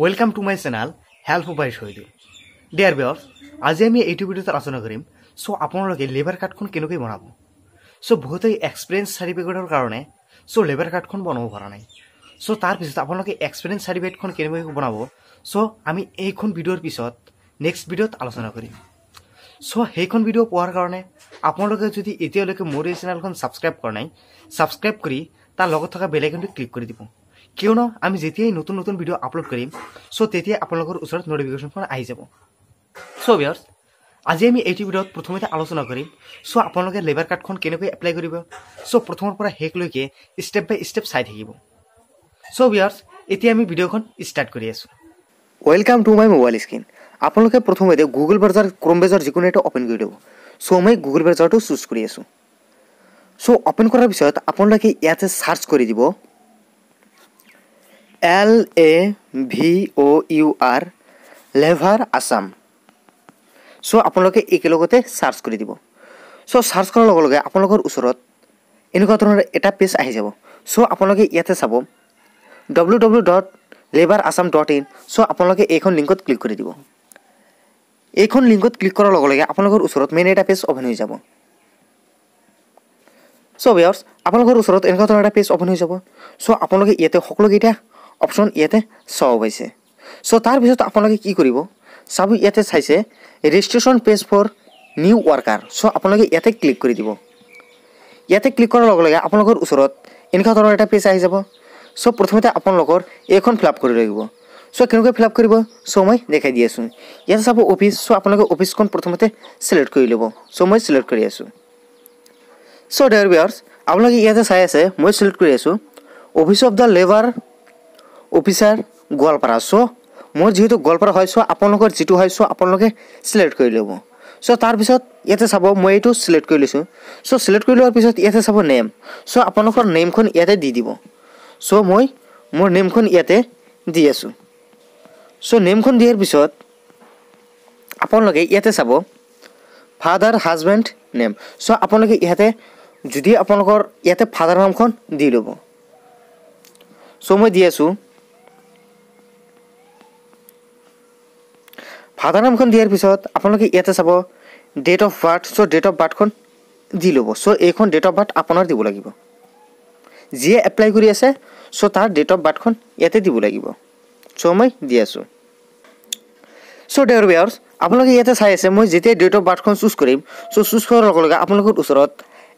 welcome to my channel help by Shaily ডেয়াৰ বেয়ৰ আজি আমি এইটো ভিডিঅ'ত আলোচনা কৰিম চ' আপোনালোকে লেবাৰ কাৰ্ডখন কেনেকৈ বনাব চ' বহুতে এক্সপেৰিয়েঞ্চ চাৰ্টিফিকেটৰ কাৰণে চ' লেবাৰ কাৰ্ডখন বনাব পৰা নাই চ' তাৰপিছত আপোনালোকে এক্সপেৰিয়েঞ্চ চাৰ্টিফিকেটখন কেনেকৈ বনাব চ' আমি এইখন ভিডিঅ'ৰ পিছত নেক্সট ভিডিঅ'ত আলোচনা কৰিম চ' সেইখন ভিডিঅ' পোৱাৰ কাৰণে আপোনালোকে যদি এতিয়ালৈকে মোৰ এই চেনেলখন ছাবস্ক্ৰাইব কৰা নাই ছাবস্ক্ৰাইব কৰি তাৰ লগত থকা বেলেগ ক্লিক কৰি দিব কিয়নো আমি যেতিয়াই নতুন নতুন ভিডিঅ' আপলোড কৰিম চ' তেতিয়াই আপোনালোকৰ ওচৰত ন'টিফিকেশ্যনখন আহি যাব চ' বিয়াৰ্ছ আজি আমি এইটো ভিডিঅ'ত প্ৰথমতে আলোচনা কৰিম চ' আপোনালোকে লেবাৰ কাৰ্ডখন কেনেকৈ এপ্লাই কৰিব চ' প্ৰথমৰ পৰা শেষলৈকে ষ্টেপ বাই ষ্টেপ চাই থাকিব চ' বিয়াৰ্ছ এতিয়া আমি ভিডিঅ'খন ষ্টাৰ্ট কৰি আছোঁ welcome to my mobile screen আপোনালোকে প্ৰথমতে গুগল ব্ৰাজাৰ ক্ৰম ব্ৰাজাৰ যিকোনো এটা অ'পেন কৰি দিব চ' মই গুগল ব্ৰাজাৰটো চুজ কৰি আছোঁ চ' অ'পেন কৰাৰ পিছত আপোনালোকে ইয়াতে চাৰ্চ কৰি দিব L A B O' U R লেভাৰ আছাম চ' আপোনালোকে একেলগতে চাৰ্চ কৰি দিব চ' চাৰ্চ কৰাৰ লগে লগে আপোনালোকৰ ওচৰত এনেকুৱা ধৰণৰ এটা পেজ আহি যাব চ' আপোনালোকে ইয়াতে চাব W W dot labour Assam dot in so' আপোনালোকে এইখন লিংকত ক্লিক কৰি দিব এইখন লিংকত ক্লিক কৰাৰ লগে লগে আপোনালোকৰ ওচৰত মেইন এটা পেজ অ'পেন হৈ যাব চ' বেয়াৰ্ছ আপোনালোকৰ ওচৰত এনেকুৱা ধৰণৰ এটা পেজ অ'পেন হৈ যাব চ' আপোনালোকে ইয়াতে সকলোকেইটা অপশ্যন ইয়াতে শ্ব পাইছে চ' তাৰপিছত আপোনালোকে কি কৰিব চাব ইয়াতে চাইছে registration page for new worker so' আপোনালোকে ইয়াতে ক্লিক কৰি দিব ইয়াতে ক্লিক কৰাৰ লগে লগে আপোনালোকৰ ওচৰত এনেকুৱা ধৰণৰ এটা পেজ আহি যাব চ' প্ৰথমতে আপোনালোকৰ এইখন ফিল আপ কৰি ৰাখিব চ' কেনেকৈ ফিল আপ কৰিব চ' মই দেখাই দি আছোঁ ইয়াতে চাব অফিচ চ' আপোনালোকে অফিচখন প্ৰথমতে চিলেক্ট কৰি ল'ব চ' মই চিলেক্ট কৰি আছোঁ চ' ডেয়াৰ বিয়াৰ্ছ আপোনালোকে ইয়াতে চাই আছে মই চিলেক্ট কৰি আছোঁ office of the labour officer Goalpara so' মোৰ যিহেতু গোৱালপাৰা হয় চ' আপোনালোকৰ যিটো হয় চ' আপোনালোকে চিলেক্ট কৰি ল'ব চ' তাৰপিছত ইয়াতে চাব মই এইটো চিলেক্ট কৰি লৈছোঁ চ' চিলেক্ট কৰি লোৱাৰ পিছত ইয়াতে চাব নেম চ' আপোনালোকৰ নেমখন ইয়াতে দি দিব চ' মই মোৰ নেমখন ইয়াতে দি আছোঁ চ' নেমখন দিয়াৰ পিছত আপোনালোকে ইয়াতে চাব ফাদাৰ হাজবেণ্ড নেম চ' আপোনালোকে ইয়াতে যদি আপোনালোকৰ ইয়াতে ফাদাৰ নামখন দি ল'ব চ' মই দি আছোঁ ভাধা নামখন দিয়াৰ পিছত আপোনালোকে ইয়াতে চাব date of birth so' date of বাৰ্থখন দি ল'ব চ' এইখন ডেট অফ বাৰ্থ আপোনাৰ দিব লাগিব যিয়ে এপ্লাই কৰি আছে চ' তাৰ ডেট অফ বাৰ্থখন ইয়াতে দিব লাগিব চ' মই দি আছোঁ চ' ডেৰ বেয়াৰ্ছ আপোনালোকে ইয়াতে চাই আছে মই যেতিয়া ডেট অফ বাৰ্থখন চুজ কৰিম চ' চুজ কৰাৰ লগে লগে আপোনালোকৰ ওচৰত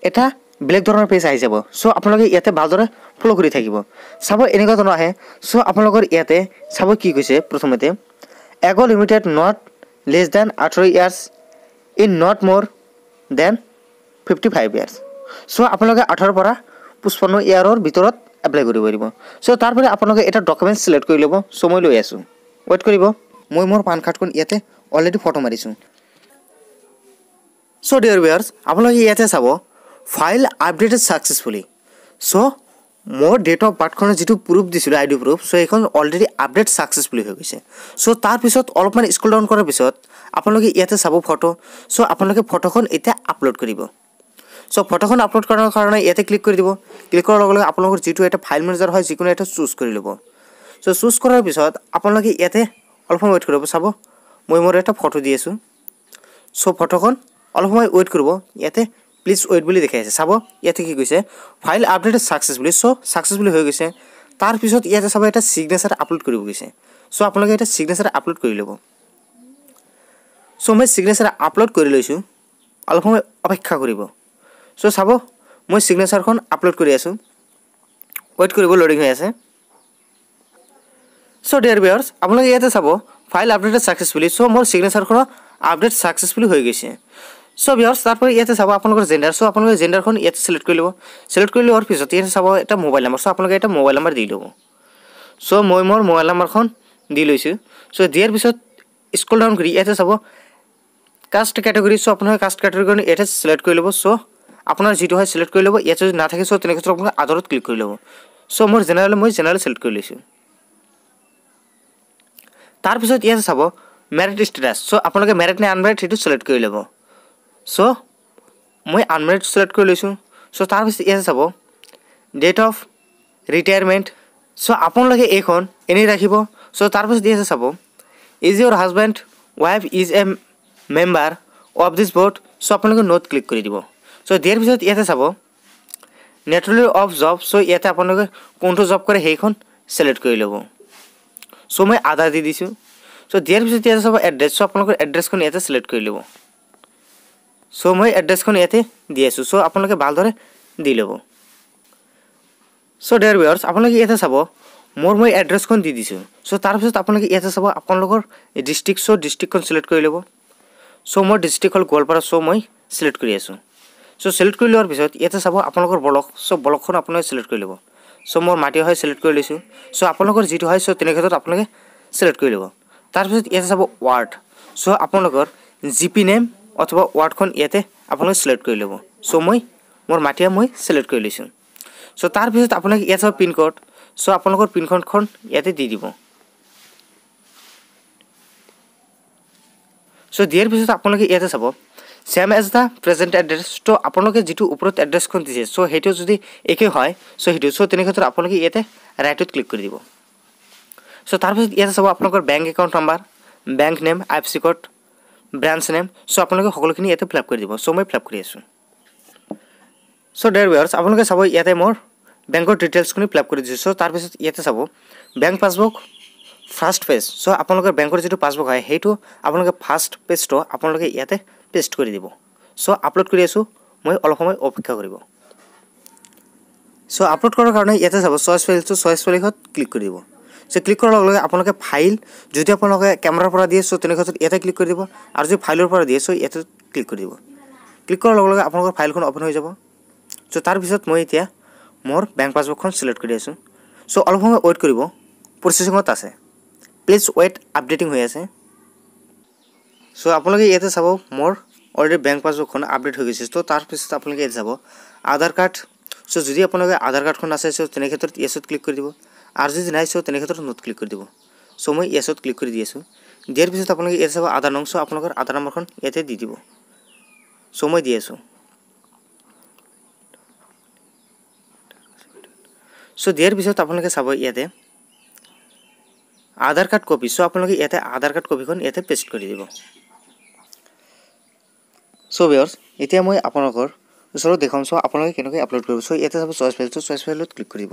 এটা বেলেগ ধৰণৰ পেজ আহি যাব চ' আপোনালোকে ইয়াতে ভালদৰে ফ'ল' কৰি থাকিব চাব এনেকুৱা ধৰণৰ আহে চ' আপোনালোকৰ ইয়াতে চাব কি কৈছে প্ৰথমতে age' limited not less than আঠৰ years in not more than fifty five years so' আপোনালোকে আঠৰ পৰা পঁচপন্ন ইয়াৰৰ ভিতৰত এপ্লাই কৰিব পাৰিব চ' তাৰপৰা আপোনালোকে এটা ডকুমেণ্ট ছিলেক্ট কৰি ল'ব চ' মই লৈ আছোঁ ৱেইট কৰিব মই মোৰ পান কাৰ্ডখন ইয়াতে অলৰেডি ফটো মাৰিছোঁ চ' ডিয়াৰ বিয়াৰ্ছ আপোনালোকে ইয়াতে চাব ফাইল আপডেটেড ছাকচেছফুলি চ' মোৰ ডেট অফ বাৰ্থখনৰ যিটো প্ৰুফ দিছিলোঁ আই ডি প্ৰুফ চ' সেইখন অলৰেডি আপডেট ছাকচেছফুলি হৈ গৈছে চ' তাৰপিছত অলপমান স্কুল ডাউন কৰাৰ পিছত আপোনালোকে ইয়াতে চাব ফটো চ' আপোনালোকে ফটোখন এতিয়া আপলোড কৰিব চ' ফটোখন আপলোড কৰাৰ কাৰণে ইয়াতে ক্লিক কৰি দিব ক্লিক কৰাৰ লগে লগে আপোনালোকৰ যিটো এটা ফাইল মেনেজাৰ হয় যিকোনো এটা চুজ কৰি ল'ব চ' চুজ কৰাৰ পিছত আপোনালোকে ইয়াতে অলপ সময় ৱেইট কৰিব চাব মই মোৰ এটা ফটো দি আছোঁ চ' ফটোখন অলপ সময় ৱেইট কৰিব ইয়াতে প্লিজ ওয়েট বলে দেখাই আছে চাব ইয়াতে কি কৈছে file update successfully so successfully হয়ে গেছে তারপর ইয়াতে চাব এটা সিগনেচার আপলোড করব কৈছে সো আপনাকে এটা সিগনেচার আপলোড করে লব সো মানে সিগনেচার আপলোড করে লো অল্প সময় অপেক্ষা করব সো চাব মানে সিগনেচার আপলোড করে আছো ওয়েট করব লোডিং হয়ে আছে সো ডিয়ার বিয়ার্স আপনাদের ইয়াতে চাব ফাইল আপডেট সাকসেসফুলি সো মোট সিগনেচার আপডেট সাকসেসফুলি হয়ে গেছে সো ভিউয়ার্স তারপর ইয়াতে সব আপনাদের জেন্ডার সো আপনাদের জেন্ডার খন ইয়াতে সিলেক্ট কইলব সিলেক্ট কইলে ওর পিছত ইয়াতে সব এটা মোবাইল নাম্বার সো আপনাদের এটা মোবাইল নাম্বার দিই লব সো মই মোর মোবাইল নাম্বার খন দি লইছো সো দিয়ার পিছত স্ক্রল ডাউন করি ইয়াতে সব কাস্ট ক্যাটাগরি সো আপনাদের কাস্ট ক্যাটাগরি খন ইয়াতে সিলেক্ট কই লব সো আপনার যেটা হয় সিলেক্ট কই লব ইয়াতে যদি না থাকে সো তেনে ক্ষেত্রে ক্লিক কই লব সো মোর জেনারেল মই জেনারেল সিলেক্ট কই লইছো তারপর ইয়াতে সব মেরিট স্ট্যাটাস সো আপনাদের মেরিট না আনমেরিট সেটা সিলেক্ট কই লব চ' মই আনমেৰিড ছিলেক্ট কৰি লৈছোঁ চ' তাৰপিছত ইয়াতে চাব ডেট অফ ৰিটায়াৰমেণ্ট চ' আপোনালোকে এইখন এনেই ৰাখিব চ' তাৰপিছত ইয়াতে চাব is your husband wife is a member of this board so' আপোনালোকে নোট ক্লিক কৰি দিব চ' দিয়াৰ পিছত ইয়াতে চাব নেটৱৰ্ক অফ জব চ' ইয়াতে আপোনালোকে কোনটো জব কৰে সেইখন ছিলেক্ট কৰি ল'ব চ' মই আধাৰ দি দিছোঁ চ' দিয়াৰ পিছত ইয়াতে চাব এড্ৰেছ চ' আপোনালোকৰ এড্ৰেছখন ইয়াতে ছিলেক্ট কৰি ল'ব সো মই এড্ৰেছখন ইয়াতে দি আছোঁ চ' আপোনালোকে ভালদৰে দি ল'ব চ' ডেয়াৰ ৱেয়াৰ্ছ আপোনালোকে ইয়াতে চাব মোৰ মই এড্ৰেছখন দি দিছোঁ চ' তাৰপিছত আপোনালোকে ইয়াতে চাব আপোনালোকৰ ডিষ্ট্ৰিক্ট চ' ডিষ্ট্ৰিক্টখন ছিলেক্ট কৰি ল'ব চ' মোৰ ডিষ্ট্ৰিক্ট হ'ল গোৱালপাৰা চ' মই ছিলেক্ট কৰি আছোঁ চ' ছিলেক্ট কৰি লোৱাৰ পিছত ইয়াতে চাব আপোনালোকৰ ব্লক চ' ব্লকখন আপোনালোকে ছিলেক্ট কৰি ল'ব চ' মোৰ মাটি হয় ছিলেক্ট কৰি লৈছোঁ চ' আপোনালোকৰ যিটো হয় চ' তেনে ক্ষেত্ৰত আপোনালোকে ছিলেক্ট কৰি ল'ব তাৰপিছত ইয়াতে চাব ৱাৰ্ড চ' আপোনালোকৰ জি পি নেম অথবা ওয়াৰ্ডখন ইয়াতে আপোনালোকে সিলেক্ট কৰি লব সো মই মোৰ মাটিয়া মই সিলেক্ট কৰি লৈছোঁ সো তাৰ পিছত আপোনালোকে ইয়াত পিন কোড সো আপোনালোকৰ পিন কোডখন ইয়াতে দি দিব সো দিয়াৰ পিছত আপোনালোকে ইয়াতে চাব same as the present address তো আপোনালোকে যিটো ওপৰত এড্ৰেছখন দিছে চ' সেইটো যদি একে হয় চ' সেইটো চ' তেনে ক্ষেত্ৰত আপোনালোকে ইয়াতে ৰাইটত ক্লিক কৰি দিব চ' তাৰপিছত ইয়াতে চাব আপোনালোকৰ bank account number bank name I F C code branch name so' আপোনালোকে সকলোখিনি ইয়াতে ফিলাপ কৰি দিব চ' মই ফিলাপ কৰি আছোঁ চ' ডেৰ ৱেয়াৰ্চ আপোনালোকে চাব ইয়াতে মোৰ বেংকৰ ডিটেইলছখিনি ফিলাপ কৰি দিছোঁ চ' তাৰপিছত ইয়াতে চাব bank passbook first page so' আপোনালোকৰ বেংকৰ যিটো পাছবুক হয় সেইটো আপোনালোকে ফাৰ্ষ্ট পেজটো আপোনালোকে ইয়াতে পেষ্ট কৰি দিব চ' আপলোড কৰি আছোঁ মই অলপ সময় অপেক্ষা কৰিব চ' আপলোড কৰাৰ কাৰণে ইয়াতে চাব চইচ ফাইলছটো চইচ ফাইলত ক্লিক কৰি দিব সেই ক্লিক করার লগে আপনাদের ফাইল যদি আপনাদের কেমেরার পর দিয়ে সো তেনে ক্ষেত্রে এটা ক্লিক করে দিব আর যদি ফাইলের পর দিয়ে সো এটা ক্লিক করে দিব ক্লিক করার লগে আপনাদের ফাইল খন ওপেন হয়ে যাব সো তার পিছত মই এতিয়া মোর ব্যাংক পাসবুক খন সিলেক্ট করে আছো সো অল্প সময় ওয়েট করব প্রসেসিং হত আছে প্লিজ ওয়েট আপডেটিং হয়ে আছে সো আপনাদের এতে সাব মোর অলরেডি ব্যাংক পাসবুক খন আপডেট হয়ে গেছে তো তারপর আপনাদের এতে যাব আধার কার্ড সো যদি আপনাদের আধার কার্ড আছে সো তেনে ক্ষেত্রে ক্লিক করে দিব আৰু যদি নাই চ' তেনেক্ষেত্ৰত নোট ক্লিক কৰি দিব চ' মই এছত ক্লিক কৰি দি আছোঁ দিয়াৰ পিছত আপোনালোকে ইয়াত চাব আধাৰ নং চ' আপোনালোকৰ আধাৰ নম্বৰখন ইয়াতে দি দিব চ' মই দি আছোঁ চ' দিয়াৰ পিছত আপোনালোকে চাব ইয়াতে আধাৰ কাৰ্ড কপি চ' আপোনালোকে ইয়াতে আধাৰ কাৰ্ড কপিখন ইয়াতে পেষ্ট কৰি দিব চ' বিয়ৰ্ছ এতিয়া মই আপোনালোকৰ ওচৰত দেখাম চ' আপোনালোকে কেনেকৈ আপলোড কৰিব চ' ইয়াতে চাব চইচ ফাইলটো চইচ ফাইলত ক্লিক কৰিব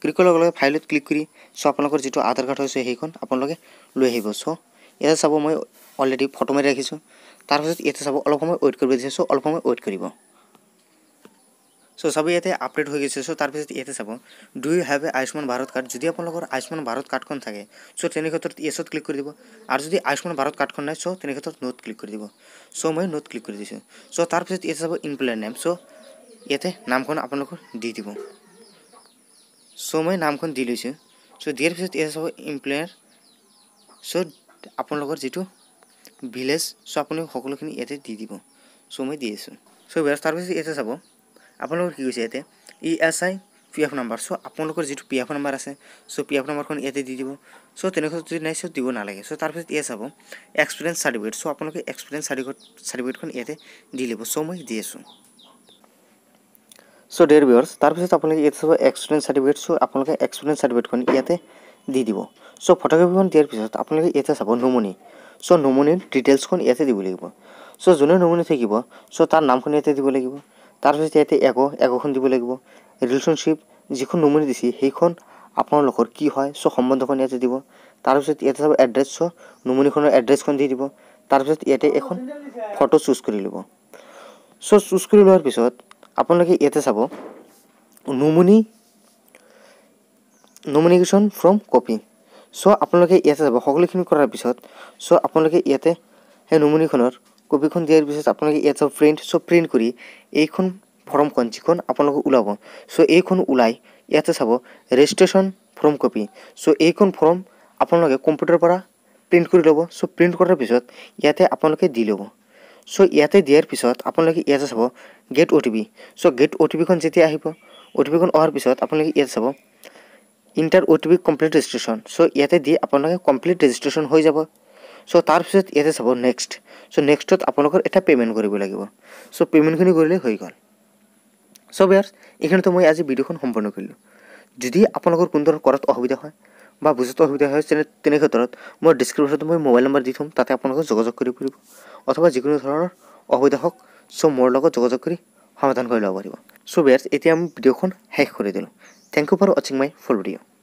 ক্লিক কৰাৰ লগে লগে ফাইলত ক্লিক কৰি চ' আপোনালোকৰ যিটো আধাৰ কাৰ্ড হৈছে সেইখন আপোনালোকে লৈ আহিব চ' ইয়াতে চাব মই অলৰেডি ফটো মাৰি ৰাখিছোঁ তাৰপিছত ইয়াতে চাব অলপ সময় ৱেইট কৰিব দিছে চ' অলপ সময় ৱেইট কৰিব সো সবই ইয়াতে আপডেট হয়ে গেছে সো তারপর ইয়াতে চাব do you have a Ayushman Bharat card যদি আপনার আয়ুষ্মান ভারত কার্ডখন থাকে সো তিনি ক্ষেত্রে ইয়েসত ক্লিক করে দিব আর যদি আয়ুষ্মান ভারত কার্ডখন নাই সো তিনি ক্ষেত্রে নোট ক্লিক করে দিব সো মই নোট ক্লিক করে দিছো সো তারপর ইয়েতে চাব ইমপ্লয়ার নেম সো ইয়াতে নামখন আপনার দিয়ে দিব সো মই নামখন দি লৈছো সো দিয়ার পিছত ইয়াতে চাব ইমপ্লয়ার সো আপনার যেটো ভিলেজ সো আপনি সকলখিনি ইয়াতে দি দিব সো মই দি আছো সো বেশ তারপর ইয়াতে চাব আপোনালোকৰ কি কৈছে ইয়াতে E S I P F number so' আপোনালোকৰ যিটো পি এফ নাম্বাৰ আছে চ' পি এফ নাম্বাৰখন ইয়াতে দি দিব চ' তেনেকুৱা যদি নাই চ' দিব নালাগে চ' তাৰপিছত ইয়াত চাব এক্সপিৰিয়েঞ্চ চাৰ্টিফিকেট চ' আপোনালোকে এক্সপিৰিয়েঞ্চ চাৰ্টিফিকেট চাৰ্টিফিকেটখন ইয়াতে দি দিব চ' মই দি আছোঁ চ' ডেৰ বিয়ৰ্ছ তাৰপিছত আপোনালোকে ইয়াতে চাব এক্সপিৰিয়েঞ্চ চাৰ্টিফিকেট চ' আপোনালোকে এক্সপিৰিয়েঞ্চ চাৰ্টিফিকেটখন ইয়াতে দি দিব চ' ফটোগ্ৰাফীখন দিয়াৰ পিছত আপোনালোকে ইয়াতে চাব নমনি চ' নমুনিৰ ডিটেইলছখন ইয়াতে দিব লাগিব চ' যোনে নমুনি থাকিব চ' তাৰ নামখন ইয়াতে দিব লাগিব তাৰপিছত ইয়াতে এগ' এগ'খন দিব লাগিব ৰিলেশ্যনশ্বিপ যিখন নমুনি দিছে সেইখন আপোনালোকৰ কি হয় চ' সম্বন্ধখন ইয়াতে দিব তাৰপিছত ইয়াতে চাব এড্ৰেছ চ' নমুনিখনৰ এড্ৰেছখন দি দিব তাৰপিছত ইয়াতে এখন ফটো চুজ কৰি ল'ব চ' চুজ কৰি লোৱাৰ পিছত আপোনালোকে ইয়াতে চাব নমুনি নমিনিকেশ্যন ফ্ৰম কপি চ' আপোনালোকে ইয়াতে চাব সকলোখিনি কৰাৰ পিছত চ' আপোনালোকে ইয়াতে সেই নমুনিখনৰ কপিখন দিয়াৰ পিছত আপোনালোকে ইয়াত চব প্ৰিণ্ট চ' প্ৰিণ্ট কৰি এইখন ফৰ্মখন যিখন আপোনালোকে ওলাব চ' এইখন ওলাই ইয়াতে চাব ৰেজিষ্ট্ৰেশ্যন ফৰ্ম কপি চ' এইখন ফৰ্ম আপোনালোকে কম্পিউটাৰৰ পৰা প্ৰিণ্ট কৰি ল'ব চ' প্ৰিণ্ট কৰাৰ পিছত ইয়াতে আপোনালোকে দি ল'ব চ' ইয়াতে দিয়াৰ পিছত আপোনালোকে ইয়াতে চাব get O' T P so' get O' T পিখন যেতিয়া আহিব অ' টি পিখন অহাৰ পিছত আপোনালোকে ইয়াত চাব enter O' T P complete registration so' ইয়াতে দি আপোনালোকে কমপ্লিট ৰেজিষ্ট্ৰেশ্যন হৈ যাব চ' তাৰপিছত ইয়াতে চাব নেক্সট চ' নেক্সটত আপোনালোকৰ এটা পে'মেণ্ট কৰিব লাগিব চ' পে'মেণ্টখিনি কৰিলে হৈ গ'ল চ' বেয়াৰ্ছ এইখিনিতে মই আজি ভিডিঅ'খন সম্পূৰ্ণ কৰিলোঁ যদি আপোনালোকৰ কোনো ধৰণৰ কৰাত অসুবিধা হয় বা বুজাত অসুবিধা হয় তেনে তেনে ক্ষেত্ৰত মই ডিছক্ৰিপশ্যনত মই মোবাইল নম্বৰ দি থ'ম তাতে আপোনালোকে যোগাযোগ কৰিব পাৰিব অথবা যিকোনো ধৰণৰ অসুবিধা হওক চ' মোৰ লগত যোগাযোগ কৰি সমাধান কৰি ল'ব পাৰিব চ' বেয়াৰ্ছ এতিয়া মই ভিডিঅ'খন শেষ কৰি দিলোঁ থেংক ইউ ফৰ ৱাচিং মাই ফুল ভিডিঅ'